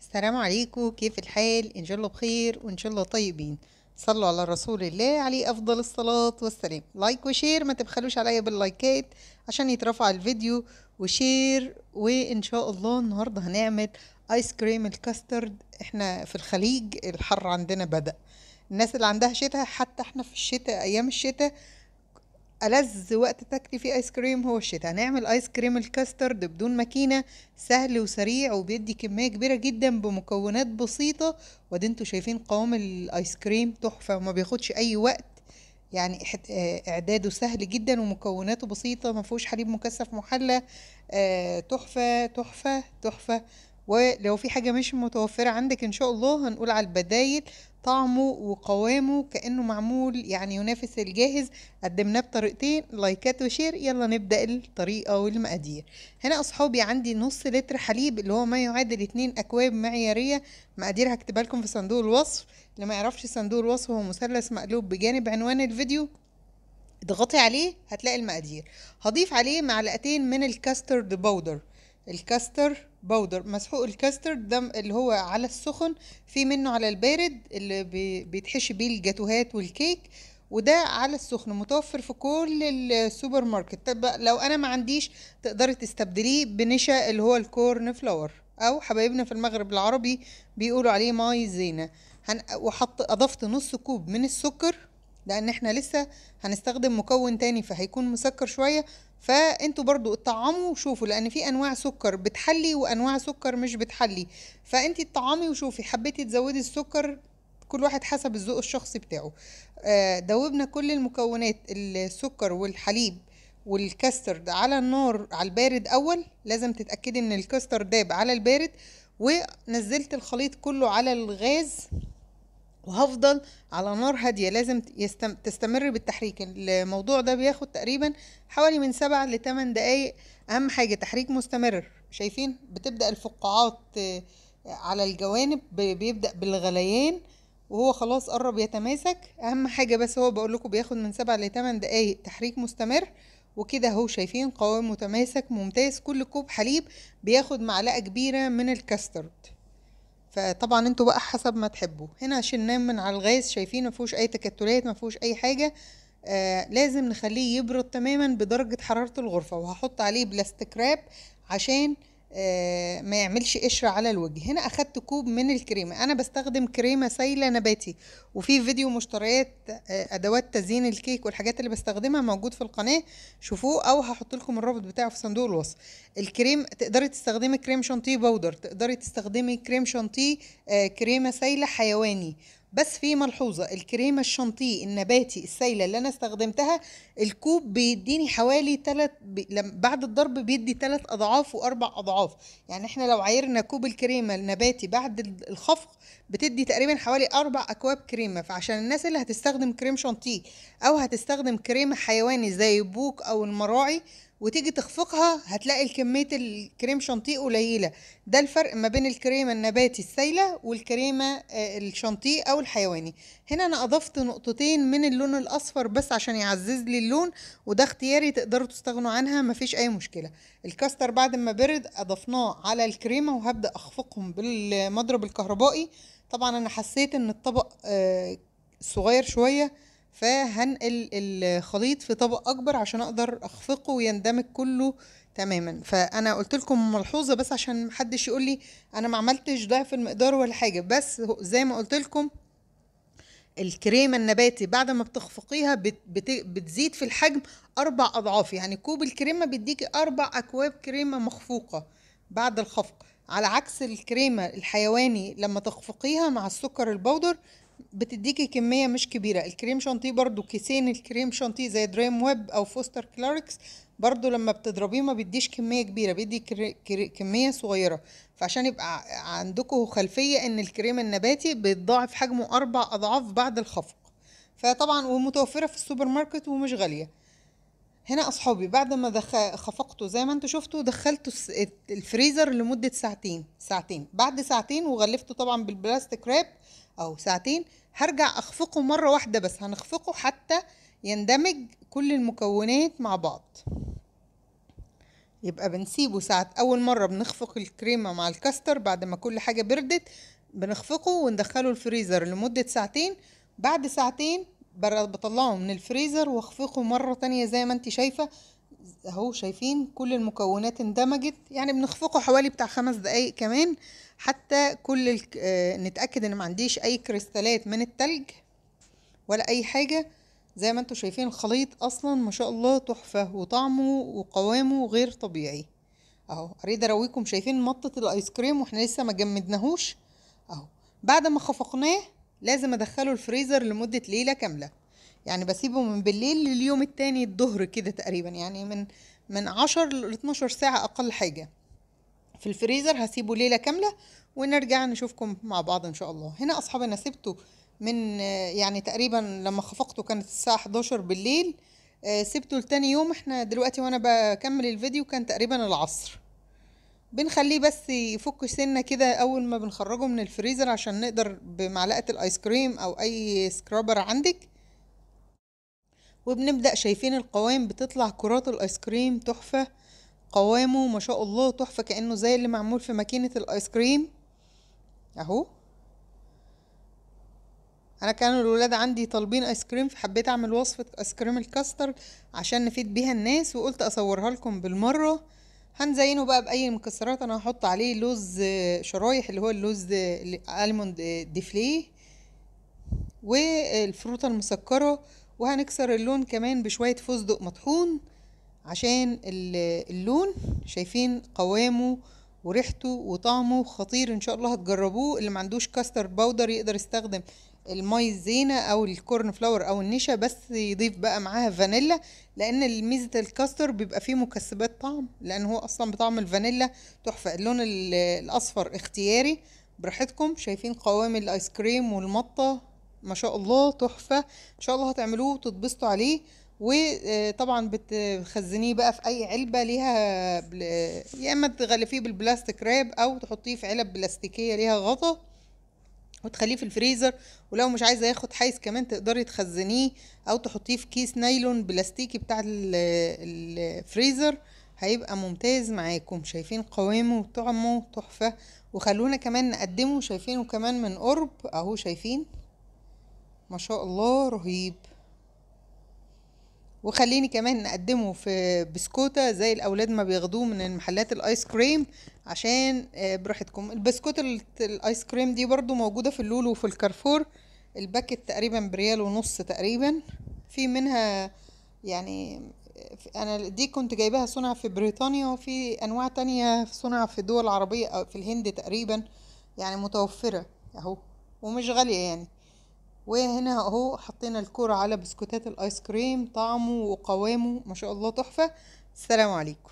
السلام عليكم كيف الحال ان شاء الله بخير وان شاء الله طيبين صلوا على رسول الله عليه افضل الصلاه والسلام لايك وشير ما تبخلوش عليا باللايكات عشان يترفع الفيديو وشير وان شاء الله النهارده هنعمل ايس كريم الكاسترد احنا في الخليج الحر عندنا بدا الناس اللي عندها شتاء حتى احنا في الشتاء ايام الشتاء ألذ وقت تاكلي فيه آيس كريم هو الشتاء هنعمل آيس كريم الكاسترد بدون ماكينة سهل وسريع وبيدي كمية كبيرة جدا بمكونات بسيطة ودي انتوا شايفين قوام الآيس كريم تحفة وما بياخدش أي وقت يعني آه، اعداده سهل جدا ومكوناته بسيطه ما فيهوش حليب مكثف محلى آه، تحفه تحفه تحفه ولو في حاجة مش متوفرة عندك إن شاء الله هنقول على البدايل طعمه وقوامه كأنه معمول يعني ينافس الجاهز قدمناه بطريقتين لايكات وشير يلا نبدأ الطريقة والمقادير هنا أصحابي عندي نص لتر حليب اللي هو ما يعادل اتنين أكواب معيارية مقادير هكتبها لكم في صندوق الوصف اللي ما يعرفش صندوق الوصف هو مثلث مقلوب بجانب عنوان الفيديو اضغطي عليه هتلاقي المقادير هضيف عليه معلقتين من الكاسترد باودر الكاستر باودر مسحوق الكاستر ده اللي هو على السخن في منه على البارد اللي بيتحشي بيه الجاتوهات والكيك وده على السخن متوفر في كل السوبر ماركت طب لو انا ما عنديش تقدري تستبدليه بنشا اللي هو الكورن فلاور او حبايبنا في المغرب العربي بيقولوا عليه ماي زينه هن... وحط اضفت نص كوب من السكر لان احنا لسه هنستخدم مكون تاني فهيكون مسكر شويه فانتوا برضو اطعموا وشوفوا لان في انواع سكر بتحلي وانواع سكر مش بتحلي فانت اطعمي وشوفي حبيتي تزودي السكر كل واحد حسب الذوق الشخصي بتاعه آه، دوبنا كل المكونات السكر والحليب والكاسترد على النار على البارد اول لازم تتاكدي ان الكاستر داب على البارد ونزلت الخليط كله على الغاز وهفضل على نار هادية لازم يستم... تستمر بالتحريك الموضوع ده بياخد تقريبا حوالي من سبع لتمن دقايق أهم حاجة تحريك مستمر شايفين بتبدأ الفقاعات آه، على الجوانب بيبدأ بالغليان وهو خلاص قرب يتماسك أهم حاجة بس هو بقول لكم بياخد من سبع لتمن دقايق تحريك مستمر وكده اهو شايفين قوام متماسك ممتاز كل كوب حليب بياخد معلقة كبيرة من الكاسترد فطبعا انتوا بقى حسب ما تحبوا هنا شلناه من على الغاز شايفين ما فيهوش اي تكتلات ما فيهوش اي حاجه آه لازم نخليه يبرد تماما بدرجه حراره الغرفه وهحط عليه بلاستيك راب عشان آه، ما يعملش قشرة على الوجه هنا أخدت كوب من الكريمة أنا بستخدم كريمة سايلة نباتي وفي فيديو مشتريات آه، أدوات تزيين الكيك والحاجات اللي بستخدمها موجود في القناة شوفوه أو هحط لكم الرابط بتاعه في صندوق الوصف الكريم تقدري تستخدمي كريم شانتيه بودر تقدري تستخدمي كريم شانتيه آه، كريمة سايلة حيواني بس في ملحوظة الكريمة الشنطي النباتي السايلة اللي أنا استخدمتها الكوب بيديني حوالي تلت بعد الضرب بيدي تلت أضعاف وأربع أضعاف يعني إحنا لو عايرنا كوب الكريمة النباتي بعد الخفق بتدي تقريبا حوالي أربع أكواب كريمة فعشان الناس اللي هتستخدم كريم شنطي أو هتستخدم كريمة حيواني زي بوك أو المراعي وتيجي تخفقها هتلاقي كميه الكريم شانتيه قليله ده الفرق ما بين الكريمه النباتي السايله والكريمه آه، الشانتيه او الحيواني هنا انا اضفت نقطتين من اللون الاصفر بس عشان يعزز لي اللون وده اختياري تقدروا تستغنوا عنها مفيش اي مشكله الكاستر بعد ما برد اضفناه على الكريمه وهبدا اخفقهم بالمضرب الكهربائي طبعا انا حسيت ان الطبق آه، صغير شويه فهنقل الخليط في طبق اكبر عشان اقدر اخفقه ويندمج كله تماما فانا قلت لكم ملحوظه بس عشان محدش يقول لي انا ما عملتش ضعف المقدار ولا حاجه بس زي ما قلت لكم الكريمه النباتي بعد ما بتخفقيها بتزيد في الحجم اربع اضعاف يعني كوب الكريمه بيديكي اربع اكواب كريمه مخفوقه بعد الخفق على عكس الكريمه الحيواني لما تخفقيها مع السكر البودر بتديكي كميه مش كبيره الكريم شانتيه برضو كيسين الكريم شانتيه زي دريم ويب او فوستر كلاركس برضو لما بتضربيه ما بيديش كميه كبيره بيدي كري... كري... كميه صغيره فعشان يبقى عندكم خلفيه ان الكريم النباتي بيتضاعف حجمه اربع اضعاف بعد الخفق فطبعا ومتوفره في السوبر ماركت ومش غاليه هنا اصحابي بعد ما خفقته زي ما انتم شفتوا دخلته الفريزر لمده ساعتين ساعتين بعد ساعتين وغلفته طبعا بالبلاستيك راب او ساعتين هرجع اخفقه مرة واحدة بس هنخفقه حتى يندمج كل المكونات مع بعض يبقى بنسيبه ساعة أول مرة بنخفق الكريمة مع الكاستر بعد ما كل حاجة بردت بنخفقه وندخله الفريزر لمدة ساعتين بعد ساعتين بطلعه من الفريزر واخفقه مرة تانية زي ما انت شايفة اهو شايفين كل المكونات اندمجت يعني بنخفقه حوالي بتاع خمس دقايق كمان حتى كل ال... آه، نتاكد ان ما عنديش اي كريستالات من التلج ولا اي حاجه زي ما انتم شايفين الخليط اصلا ما شاء الله تحفه وطعمه وقوامه غير طبيعي اهو اريد ارويكم شايفين مطه الايس كريم واحنا لسه ما جمدناهوش اهو بعد ما خفقناه لازم ادخله الفريزر لمده ليله كامله يعني بسيبه من بالليل لليوم التاني الظهر كده تقريبا يعني من من عشر ل 12 ساعة أقل حاجة في الفريزر هسيبه ليلة كاملة ونرجع نشوفكم مع بعض إن شاء الله هنا أصحابي أنا سبته من يعني تقريبا لما خفقته كانت الساعة 11 بالليل آه، سبته لتاني يوم احنا دلوقتي وانا بكمل الفيديو كان تقريبا العصر بنخليه بس يفك سنة كده اول ما بنخرجه من الفريزر عشان نقدر بمعلقة الايس كريم او اي سكرابر عندك وبنبدأ شايفين القوام بتطلع كرات الايس كريم تحفة قوامه ما شاء الله تحفة كأنه زي اللي معمول في ماكينة الايس كريم اهو انا كانوا الولاد عندي طالبين ايس كريم فحبيت اعمل وصفة ايس كريم الكاستر عشان نفيد بيها الناس وقلت اصورها لكم بالمرة هنزينه بقى باي مكسرات انا هحط عليه لوز شرايح اللي هو اللوز الموند ديفليه والفروتة المسكرة وهنكسر اللون كمان بشوية فستق مطحون عشان اللون شايفين قوامه وريحته وطعمه خطير ان شاء الله هتجربوه اللي ما عندوش كاستر باودر يقدر يستخدم المي الزينه او الكورن فلاور او النشا بس يضيف بقى معاها فانيلا لان ميزه الكاستر بيبقى فيه مكسبات طعم لان هو اصلا بطعم الفانيلا تحفه اللون الاصفر اختياري براحتكم شايفين قوام الايس كريم والمطه ما شاء الله تحفه ان شاء الله هتعملوه وتتبسطوا عليه وطبعا بتخزنيه بقى في اي علبه ليها بل... يا اما تغلفيه بالبلاستيك راب او تحطيه في علب بلاستيكيه ليها غطا وتخليه في الفريزر ولو مش عايزه ياخد حيز كمان تقدري تخزنيه او تحطيه في كيس نايلون بلاستيكي بتاع الفريزر هيبقى ممتاز معاكم شايفين قوامه وطعمه تحفه وخلونا كمان نقدمه شايفينه كمان من قرب اهو شايفين ما شاء الله رهيب وخليني كمان نقدمه في بسكوتة زي الأولاد ما بياخدوه من محلات الآيس كريم عشان آه، براحتكم البسكوتة الآيس كريم دي برضو موجودة في اللولو وفي الكارفور الباكت تقريبا بريال ونص تقريبا في منها يعني أنا دي كنت جايباها صنع في بريطانيا وفي أنواع تانية صنع في دول عربية أو في الهند تقريبا يعني متوفرة أهو ومش غالية يعني وهنا اهو حطينا الكرة على بسكوتات الايس كريم طعمه وقوامه ما شاء الله تحفة السلام عليكم